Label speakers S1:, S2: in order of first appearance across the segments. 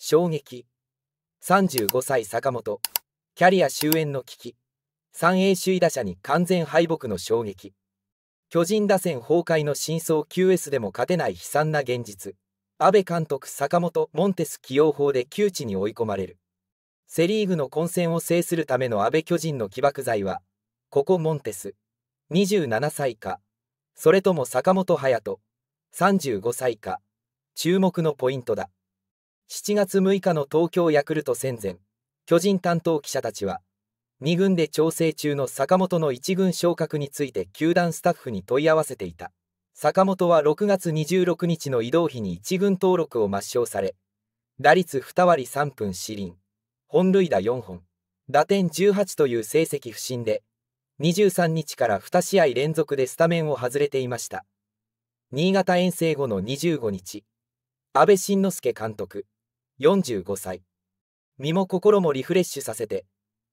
S1: 衝撃35歳坂本キャリア終焉の危機 3A 首位打者に完全敗北の衝撃巨人打線崩壊の真相 QS でも勝てない悲惨な現実阿部監督坂本モンテス起用法で窮地に追い込まれるセ・リーグの混戦を制するための阿部巨人の起爆剤はここモンテス27歳かそれとも坂本勇人35歳か注目のポイントだ7月6日の東京ヤクルト戦前、巨人担当記者たちは、2軍で調整中の坂本の1軍昇格について球団スタッフに問い合わせていた。坂本は6月26日の移動日に1軍登録を抹消され、打率2割3分四輪、本塁打4本、打点18という成績不振で、23日から2試合連続でスタメンを外れていました。新潟遠征後の25日、安倍晋之助監督、45歳。身も心もリフレッシュさせて、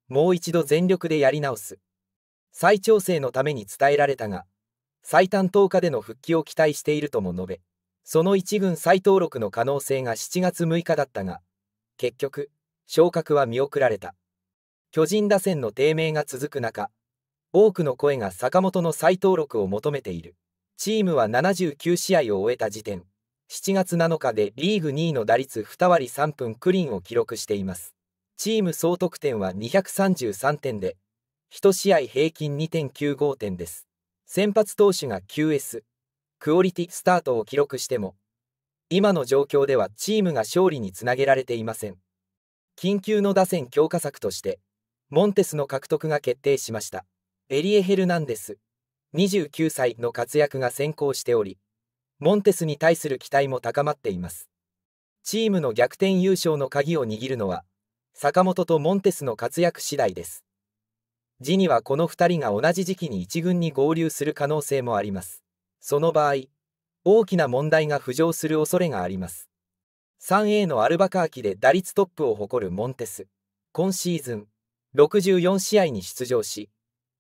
S1: もう一度全力でやり直す。再調整のために伝えられたが、最短10日での復帰を期待しているとも述べ、その1軍再登録の可能性が7月6日だったが、結局、昇格は見送られた。巨人打線の低迷が続く中、多くの声が坂本の再登録を求めている。チームは79試合を終えた時点。7月7日でリーグ2位の打率2割3分クリーンを記録しています。チーム総得点は233点で、1試合平均2.95点です。先発投手が QS、クオリティスタートを記録しても、今の状況ではチームが勝利につなげられていません。緊急の打線強化策として、モンテスの獲得が決定しました。エリエ・ヘルナンデス、29歳の活躍が先行しており、モンテスに対する期待も高まっています。チームの逆転優勝の鍵を握るのは、坂本とモンテスの活躍次第です。ジにはこの2人が同じ時期に1軍に合流する可能性もあります。その場合、大きな問題が浮上する恐れがあります。3A のアルバカーキで打率トップを誇るモンテス。今シーズン、64試合に出場し、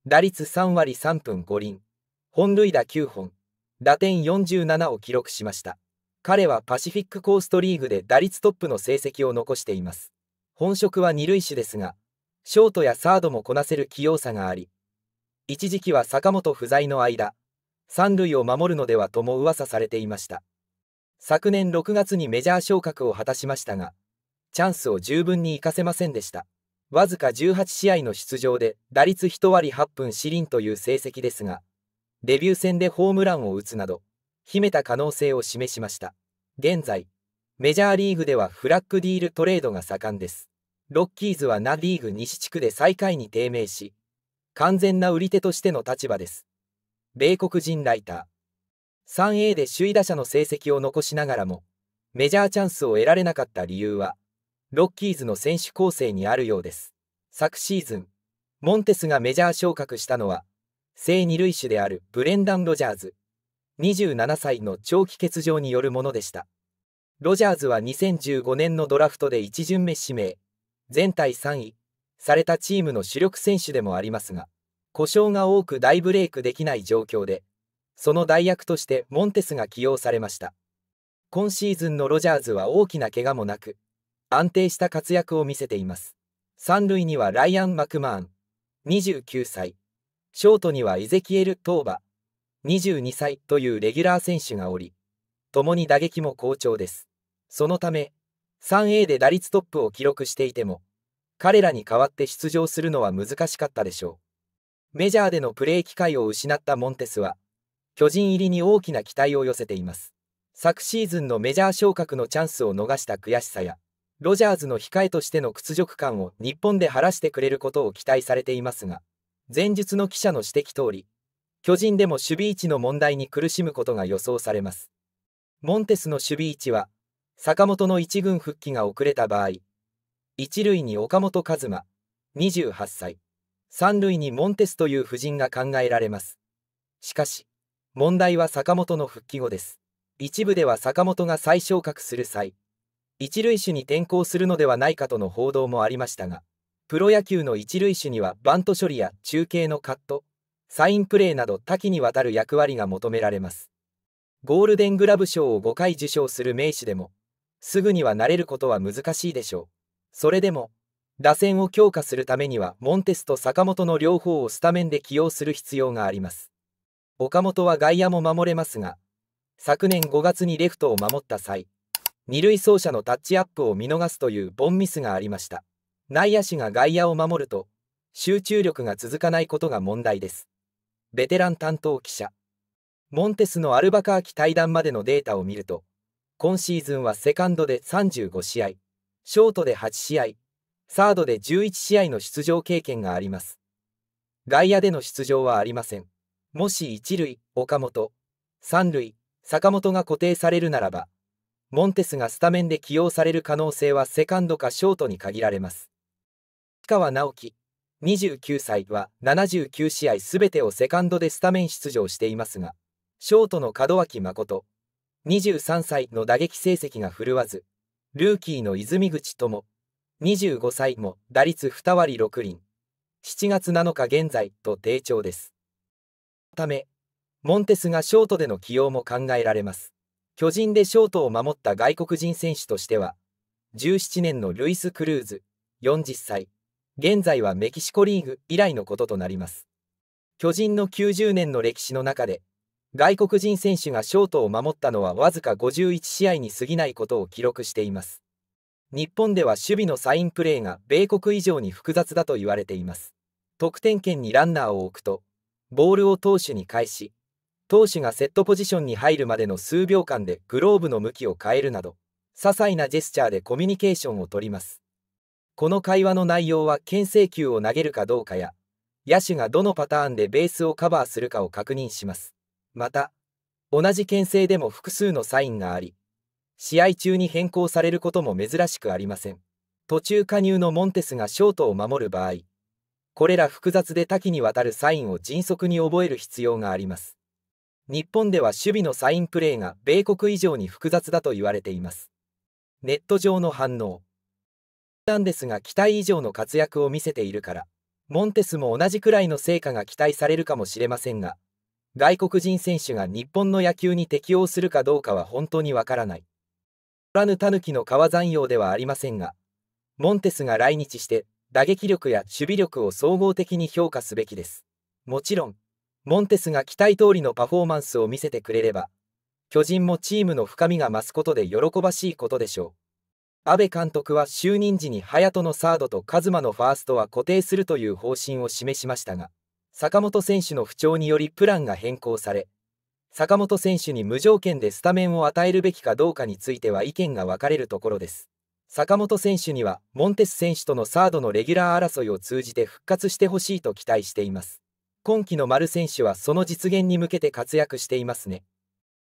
S1: 打率3割3分5厘、本塁打9本、打点47を記録しました。彼はパシフィックコーストリーグで打率トップの成績を残しています。本職は二塁手ですが、ショートやサードもこなせる器用さがあり、一時期は坂本不在の間、三塁を守るのではとも噂されていました。昨年6月にメジャー昇格を果たしましたが、チャンスを十分に活かせませんでした。わずか18試合の出場で打率1割8分リンという成績ですが、デビュー戦でホームランを打つなど、秘めた可能性を示しました。現在、メジャーリーグではフラッグディールトレードが盛んです。ロッキーズはナリーグ西地区で最下位に低迷し、完全な売り手としての立場です。米国人ライター。3A で首位打者の成績を残しながらも、メジャーチャンスを得られなかった理由は、ロッキーズの選手構成にあるようです。昨シーズン、モンテスがメジャー昇格したのは、正二塁手であるブレンダン・ロジャーズ27歳の長期欠場によるものでしたロジャーズは2015年のドラフトで1巡目指名全体3位されたチームの主力選手でもありますが故障が多く大ブレイクできない状況でその代役としてモンテスが起用されました今シーズンのロジャーズは大きな怪我もなく安定した活躍を見せています三塁にはライアン・マクマーン29歳ショートにはイゼキエル・トーバ、22歳というレギュラー選手がおり、共に打撃も好調です。そのため、3A で打率トップを記録していても、彼らに代わって出場するのは難しかったでしょう。メジャーでのプレー機会を失ったモンテスは、巨人入りに大きな期待を寄せています。昨シーズンのメジャー昇格のチャンスを逃した悔しさや、ロジャーズの控えとしての屈辱感を日本で晴らしてくれることを期待されていますが、前述の記者の指摘通り、巨人でも守備位置の問題に苦しむことが予想されます。モンテスの守備位置は、坂本の一軍復帰が遅れた場合、一塁に岡本和真、28歳、三塁にモンテスという布陣が考えられます。しかし、問題は坂本の復帰後です。一部では坂本が再昇格する際、一塁手に転向するのではないかとの報道もありましたが、プロ野球の一塁手にはバント処理や中継のカット、サインプレーなど多岐にわたる役割が求められます。ゴールデングラブ賞を5回受賞する名手でも、すぐには慣れることは難しいでしょう。それでも、打線を強化するためにはモンテスと坂本の両方をスタメンで起用する必要があります。岡本は外野も守れますが、昨年5月にレフトを守った際、二塁走者のタッチアップを見逃すというボンミスがありました。内野手が外野を守ると、集中力が続かないことが問題です。ベテラン担当記者。モンテスのアルバカーキ対談までのデータを見ると、今シーズンはセカンドで35試合、ショートで8試合、サードで11試合の出場経験があります。外野での出場はありません。もし1塁、岡本、3塁、坂本が固定されるならば、モンテスがスタメンで起用される可能性はセカンドかショートに限られます。川直樹29歳は79試合すべてをセカンドでスタメン出場していますが、ショートの門脇誠、23歳の打撃成績が振るわず、ルーキーの泉口も、25歳も打率2割6厘、7月7日現在と低調です。ため、モンテスがショートでの起用も考えられます。巨人でショートを守った外国人選手としては、17年のルイス・クルーズ、40歳、現在はメキシコリーグ以来のこととなります。巨人の90年の歴史の中で、外国人選手がショートを守ったのはわずか51試合に過ぎないことを記録しています。日本では守備のサインプレーが米国以上に複雑だと言われています。得点圏にランナーを置くと、ボールを投手に返し、投手がセットポジションに入るまでの数秒間でグローブの向きを変えるなど、些細なジェスチャーでコミュニケーションをとります。この会話の内容は牽制球を投げるかどうかや、野手がどのパターンでベースをカバーするかを確認します。また、同じ牽制でも複数のサインがあり、試合中に変更されることも珍しくありません。途中加入のモンテスがショートを守る場合、これら複雑で多岐にわたるサインを迅速に覚える必要があります。日本では守備のサインプレーが米国以上に複雑だと言われています。ネット上の反応なんですが期待以上の活躍を見せているから、モンテスも同じくらいの成果が期待されるかもしれませんが、外国人選手が日本の野球に適応するかどうかは本当にわからない。おらぬタヌキの川山用ではありませんが、モンテスが来日して打撃力や守備力を総合的に評価すべきです。もちろん、モンテスが期待通りのパフォーマンスを見せてくれれば、巨人もチームの深みが増すことで喜ばしいことでしょう。安倍監督は就任時に隼人のサードと和馬のファーストは固定するという方針を示しましたが、坂本選手の不調によりプランが変更され、坂本選手に無条件でスタメンを与えるべきかどうかについては意見が分かれるところです。坂本選手にはモンテス選手とのサードのレギュラー争いを通じて復活してほしいと期待しています。今季の丸選手はその実現に向けて活躍していますね。